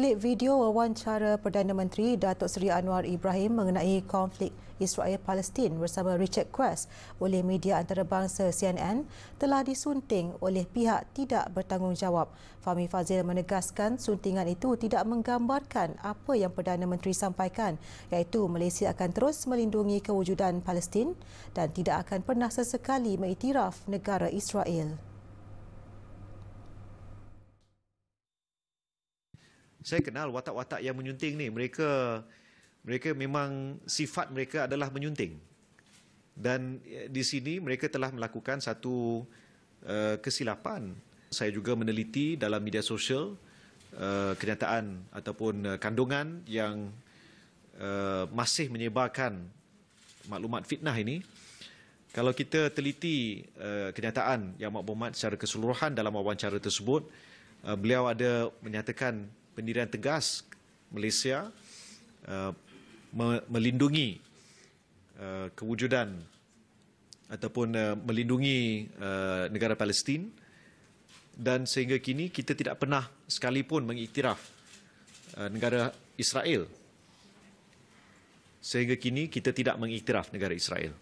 klip video wawancara Perdana Menteri Datuk Seri Anwar Ibrahim mengenai konflik Israel-Palestin bersama Richard Quest oleh media antarabangsa CNN telah disunting oleh pihak tidak bertanggungjawab. Fahmi Fazil menegaskan suntingan itu tidak menggambarkan apa yang Perdana Menteri sampaikan iaitu Malaysia akan terus melindungi kewujudan Palestin dan tidak akan pernah sesekali mengiktiraf negara Israel. saya kenal watak-watak yang menyunting ni mereka mereka memang sifat mereka adalah menyunting dan eh, di sini mereka telah melakukan satu uh, kesilapan saya juga meneliti dalam media sosial uh, kenyataan ataupun uh, kandungan yang uh, masih menyebarkan maklumat fitnah ini kalau kita teliti uh, kenyataan Yang maklumat secara keseluruhan dalam wawancara tersebut uh, beliau ada menyatakan pendirian tegas Malaysia uh, me- melindungi uh, kewujudan ataupun uh, melindungi uh, negara Palestin dan sehingga kini kita tidak pernah sekalipun mengiktiraf uh, negara Israel sehingga kini kita tidak mengiktiraf negara Israel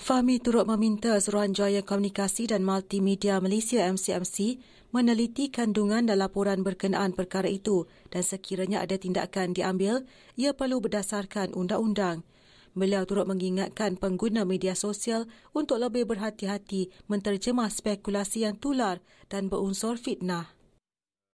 Fahmi turut meminta Suruhanjaya Komunikasi dan Multimedia Malaysia MCMC meneliti kandungan dan laporan berkenaan perkara itu dan sekiranya ada tindakan diambil, ia perlu berdasarkan undang-undang. Beliau turut mengingatkan pengguna media sosial untuk lebih berhati-hati menterjemah spekulasi yang tular dan berunsur fitnah.